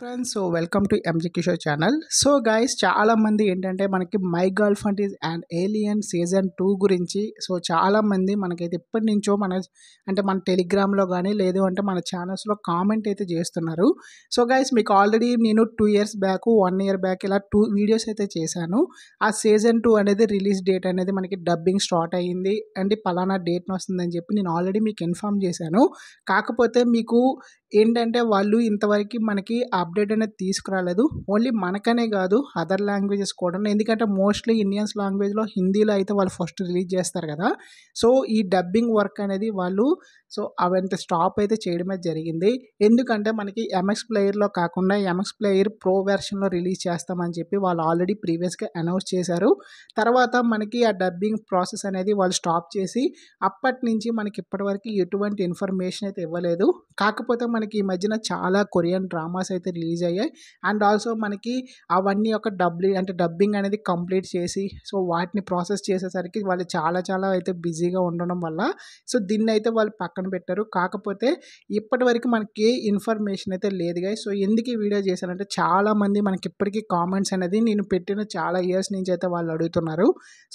friends so welcome to MG Kishore channel so guys చాలామంది ఏంటంటే మనకి my girlfriend is an alien season two గురించి so చాలామంది మనకైతే ఎప్పటి నుంచో మన అంటే మన టెలిగ్రామ్లో కానీ లేదు అంటే మన ఛానల్స్లో కామెంట్ అయితే చేస్తున్నారు సో గైస్ మీకు ఆల్రెడీ నేను two years back one year back ఇలా టూ వీడియోస్ అయితే చేశాను ఆ సీజన్ టూ అనేది రిలీజ్ డేట్ అనేది మనకి డబ్బింగ్ స్టార్ట్ అయ్యింది అండ్ పలానా డేట్ని వస్తుందని చెప్పి నేను ఆల్రెడీ మీకు ఇన్ఫామ్ చేశాను కాకపోతే మీకు ఏంటంటే వాళ్ళు ఇంతవరకు మనకి అప్డేట్ అనేది తీసుకురాలేదు ఓన్లీ మనకనే కాదు అదర్ లాంగ్వేజెస్ కూడా ఎందుకంటే మోస్ట్లీ ఇండియన్స్ లాంగ్వేజ్లో హిందీలో అయితే వాళ్ళు ఫస్ట్ రిలీజ్ చేస్తారు కదా సో ఈ డబ్బింగ్ వర్క్ అనేది వాళ్ళు సో అవంత స్టాప్ అయితే చేయడమే జరిగింది ఎందుకంటే మనకి ఎంఎక్స్ ప్లేయర్లో కాకుండా ఎంఎక్స్ ప్లేయర్ ప్రో వెర్షన్లో రిలీజ్ చేస్తామని చెప్పి వాళ్ళు ఆల్రెడీ ప్రీవియస్గా అనౌన్స్ చేశారు తర్వాత మనకి ఆ డబ్బింగ్ ప్రాసెస్ అనేది వాళ్ళు స్టాప్ చేసి అప్పటి నుంచి మనకి ఇప్పటివరకు ఎటువంటి ఇన్ఫర్మేషన్ అయితే ఇవ్వలేదు కాకపోతే మనకి ఈ మధ్యన చాలా కొరియన్ డ్రామాస్ అయితే రిలీజ్ అయ్యాయి అండ్ ఆల్సో మనకి అవన్నీ ఒక డబ్లింగ్ అంటే డబ్బింగ్ అనేది కంప్లీట్ చేసి సో వాటిని ప్రాసెస్ చేసేసరికి వాళ్ళు చాలా చాలా అయితే బిజీగా ఉండడం వల్ల సో దీన్ని అయితే వాళ్ళు పక్కన పెట్టారు కాకపోతే ఇప్పటి వరకు మనకి ఇన్ఫర్మేషన్ అయితే లేదు గా సో ఎందుకు ఈ వీడియో చేశారంటే చాలామంది మనకి ఇప్పటికీ కామెంట్స్ అనేది నేను పెట్టిన చాలా ఇయర్స్ నుంచి అయితే వాళ్ళు అడుగుతున్నారు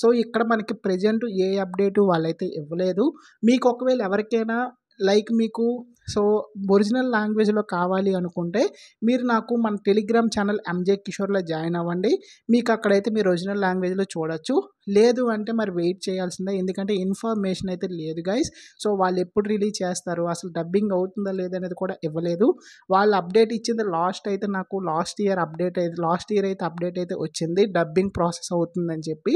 సో ఇక్కడ మనకి ప్రజెంట్ ఏ అప్డేటు వాళ్ళైతే ఇవ్వలేదు మీకు ఒకవేళ ఎవరికైనా లైక్ మీకు సో ఒరిజినల్ లాంగ్వేజ్లో కావాలి అనుకుంటే మీరు నాకు మన టెలిగ్రామ్ ఛానల్ ఎంజే కిషోర్లో జాయిన్ అవ్వండి మీకు అక్కడైతే మీరు ఒరిజినల్ లాంగ్వేజ్లో చూడొచ్చు లేదు అంటే మరి వెయిట్ చేయాల్సిందే ఎందుకంటే ఇన్ఫర్మేషన్ అయితే లేదు గైస్ సో వాళ్ళు ఎప్పుడు రిలీజ్ చేస్తారు అసలు డబ్బింగ్ అవుతుందా లేదనేది కూడా ఇవ్వలేదు వాళ్ళు అప్డేట్ ఇచ్చింది లాస్ట్ అయితే నాకు లాస్ట్ ఇయర్ అప్డేట్ అయితే లాస్ట్ ఇయర్ అయితే అప్డేట్ అయితే వచ్చింది డబ్బింగ్ ప్రాసెస్ అవుతుందని చెప్పి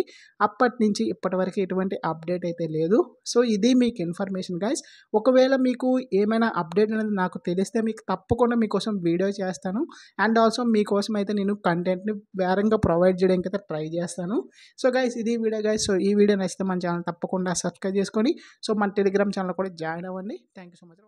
అప్పటి నుంచి ఇప్పటివరకు ఎటువంటి అప్డేట్ అయితే లేదు సో ఇది మీకు ఇన్ఫర్మేషన్ గైస్ ఒకవేళ మీకు ఏమైనా అప్డేట్ అనేది నాకు తెలిస్తే మీకు తప్పకుండా మీకోసం వీడియో చేస్తాను అండ్ ఆల్సో మీకోసం అయితే నేను కంటెంట్ని వేరంగా ప్రొవైడ్ చేయడానికి అయితే ట్రై చేస్తాను సో గైస్ ఇది వీడియో గైస్ సో ఈ వీడియో నచ్చితే మన ఛానల్ తప్పకుండా సబ్స్క్రైబ్ చేసుకొని సో మన టెలిగ్రామ్ ఛానల్ కూడా జాయిన్ అవ్వండి థ్యాంక్ యూ సో మచ్